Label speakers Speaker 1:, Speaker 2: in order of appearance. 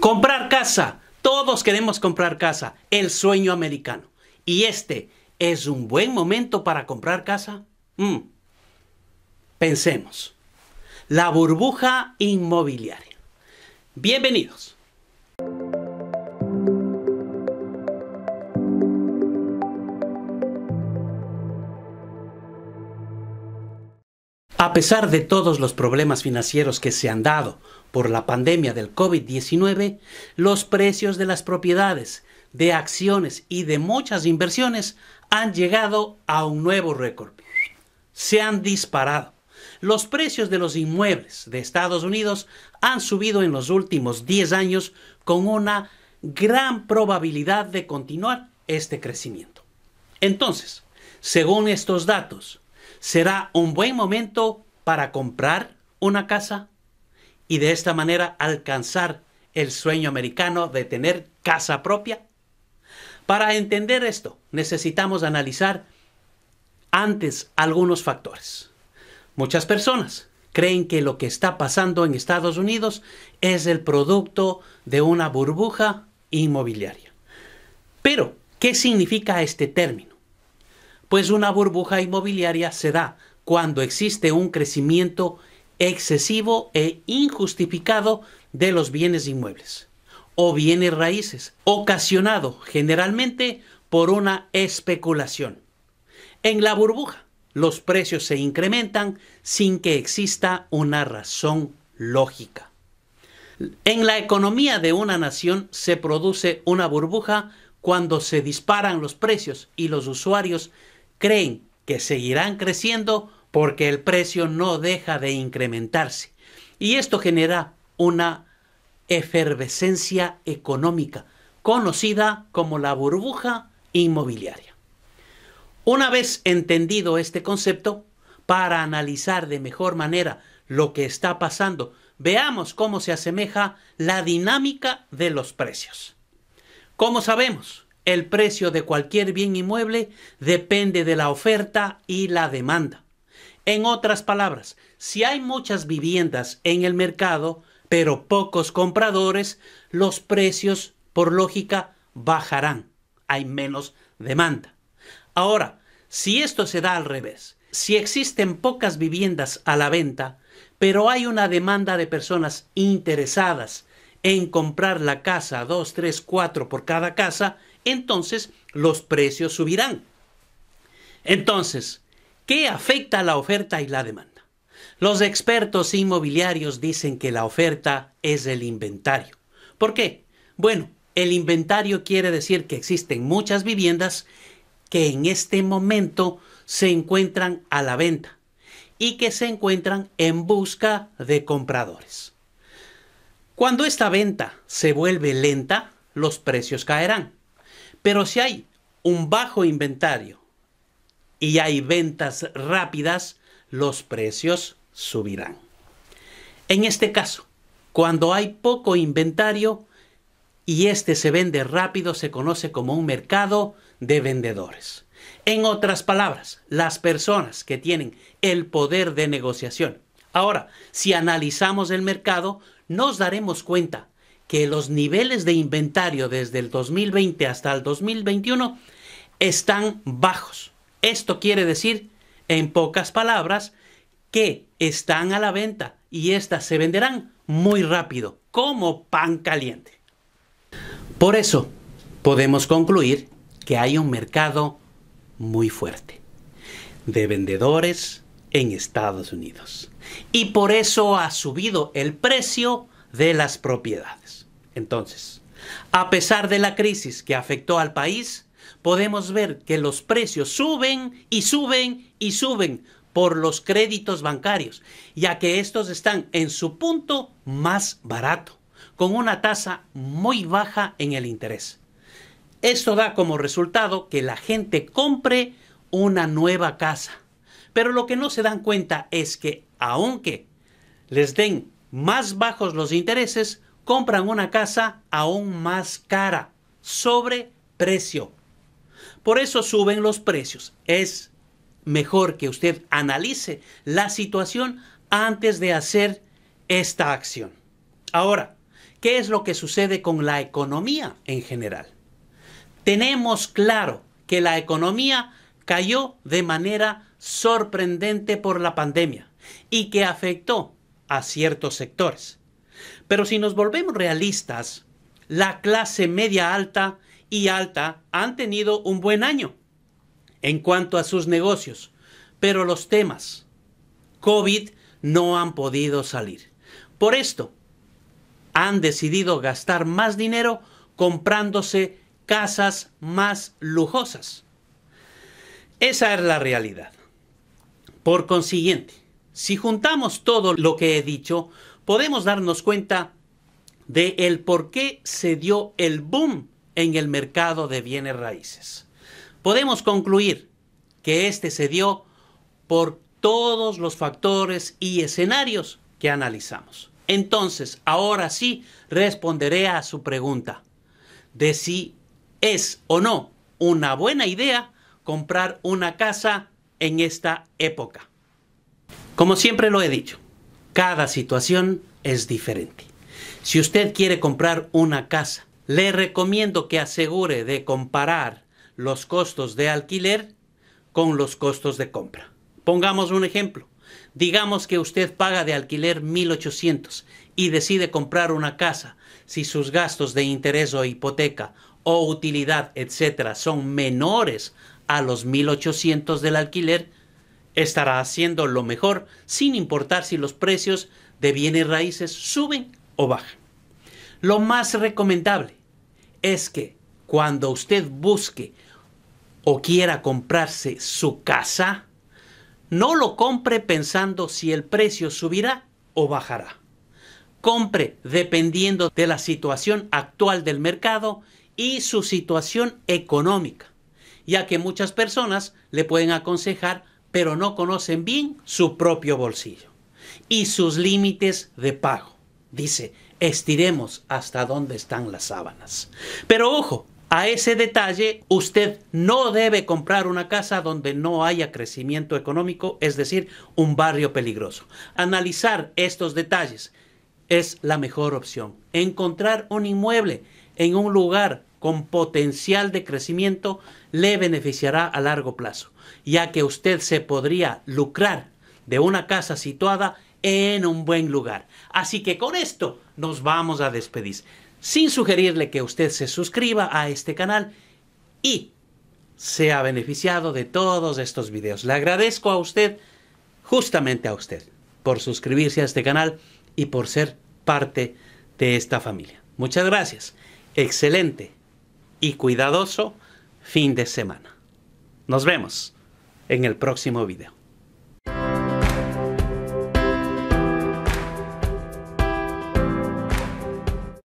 Speaker 1: Comprar casa. Todos queremos comprar casa. El sueño americano. ¿Y este es un buen momento para comprar casa? Mm. Pensemos. La burbuja inmobiliaria. Bienvenidos. A pesar de todos los problemas financieros que se han dado por la pandemia del COVID-19, los precios de las propiedades, de acciones y de muchas inversiones han llegado a un nuevo récord. Se han disparado. Los precios de los inmuebles de Estados Unidos han subido en los últimos 10 años con una gran probabilidad de continuar este crecimiento. Entonces, según estos datos, será un buen momento para comprar una casa y de esta manera alcanzar el sueño americano de tener casa propia? Para entender esto, necesitamos analizar antes algunos factores. Muchas personas creen que lo que está pasando en Estados Unidos es el producto de una burbuja inmobiliaria. Pero, ¿qué significa este término? Pues una burbuja inmobiliaria se da cuando existe un crecimiento excesivo e injustificado de los bienes inmuebles o bienes raíces, ocasionado generalmente por una especulación. En la burbuja, los precios se incrementan sin que exista una razón lógica. En la economía de una nación se produce una burbuja cuando se disparan los precios y los usuarios creen que seguirán creciendo porque el precio no deja de incrementarse. Y esto genera una efervescencia económica, conocida como la burbuja inmobiliaria. Una vez entendido este concepto, para analizar de mejor manera lo que está pasando, veamos cómo se asemeja la dinámica de los precios. Como sabemos, el precio de cualquier bien inmueble depende de la oferta y la demanda. En otras palabras, si hay muchas viviendas en el mercado, pero pocos compradores, los precios, por lógica, bajarán. Hay menos demanda. Ahora, si esto se da al revés, si existen pocas viviendas a la venta, pero hay una demanda de personas interesadas en comprar la casa dos tres cuatro por cada casa, entonces los precios subirán. Entonces, ¿Qué afecta la oferta y la demanda? Los expertos inmobiliarios dicen que la oferta es el inventario. ¿Por qué? Bueno, el inventario quiere decir que existen muchas viviendas que en este momento se encuentran a la venta y que se encuentran en busca de compradores. Cuando esta venta se vuelve lenta, los precios caerán. Pero si hay un bajo inventario y hay ventas rápidas, los precios subirán. En este caso, cuando hay poco inventario y este se vende rápido, se conoce como un mercado de vendedores. En otras palabras, las personas que tienen el poder de negociación. Ahora, si analizamos el mercado, nos daremos cuenta que los niveles de inventario desde el 2020 hasta el 2021 están bajos. Esto quiere decir, en pocas palabras, que están a la venta y éstas se venderán muy rápido, como pan caliente. Por eso, podemos concluir que hay un mercado muy fuerte de vendedores en Estados Unidos. Y por eso ha subido el precio de las propiedades. Entonces, a pesar de la crisis que afectó al país, podemos ver que los precios suben y suben y suben por los créditos bancarios, ya que estos están en su punto más barato, con una tasa muy baja en el interés. Esto da como resultado que la gente compre una nueva casa. Pero lo que no se dan cuenta es que aunque les den más bajos los intereses, compran una casa aún más cara, sobre precio. Por eso suben los precios. Es mejor que usted analice la situación antes de hacer esta acción. Ahora, ¿qué es lo que sucede con la economía en general? Tenemos claro que la economía cayó de manera sorprendente por la pandemia y que afectó a ciertos sectores. Pero si nos volvemos realistas, la clase media alta y Alta han tenido un buen año en cuanto a sus negocios, pero los temas COVID no han podido salir. Por esto, han decidido gastar más dinero comprándose casas más lujosas. Esa es la realidad. Por consiguiente, si juntamos todo lo que he dicho, podemos darnos cuenta de el por qué se dio el boom en el mercado de bienes raíces. Podemos concluir que este se dio por todos los factores y escenarios que analizamos. Entonces, ahora sí responderé a su pregunta de si es o no una buena idea comprar una casa en esta época. Como siempre lo he dicho, cada situación es diferente. Si usted quiere comprar una casa le recomiendo que asegure de comparar los costos de alquiler con los costos de compra. Pongamos un ejemplo. Digamos que usted paga de alquiler 1.800 y decide comprar una casa. Si sus gastos de interés o hipoteca o utilidad, etcétera, son menores a los 1.800 del alquiler, estará haciendo lo mejor sin importar si los precios de bienes raíces suben o bajan. Lo más recomendable es que cuando usted busque o quiera comprarse su casa, no lo compre pensando si el precio subirá o bajará. Compre dependiendo de la situación actual del mercado y su situación económica, ya que muchas personas le pueden aconsejar pero no conocen bien su propio bolsillo y sus límites de pago dice, estiremos hasta donde están las sábanas. Pero ojo, a ese detalle, usted no debe comprar una casa donde no haya crecimiento económico, es decir, un barrio peligroso. Analizar estos detalles es la mejor opción. Encontrar un inmueble en un lugar con potencial de crecimiento le beneficiará a largo plazo, ya que usted se podría lucrar de una casa situada en un buen lugar. Así que con esto nos vamos a despedir, sin sugerirle que usted se suscriba a este canal y sea beneficiado de todos estos videos. Le agradezco a usted, justamente a usted, por suscribirse a este canal y por ser parte de esta familia. Muchas gracias. Excelente y cuidadoso fin de semana. Nos vemos en el próximo video.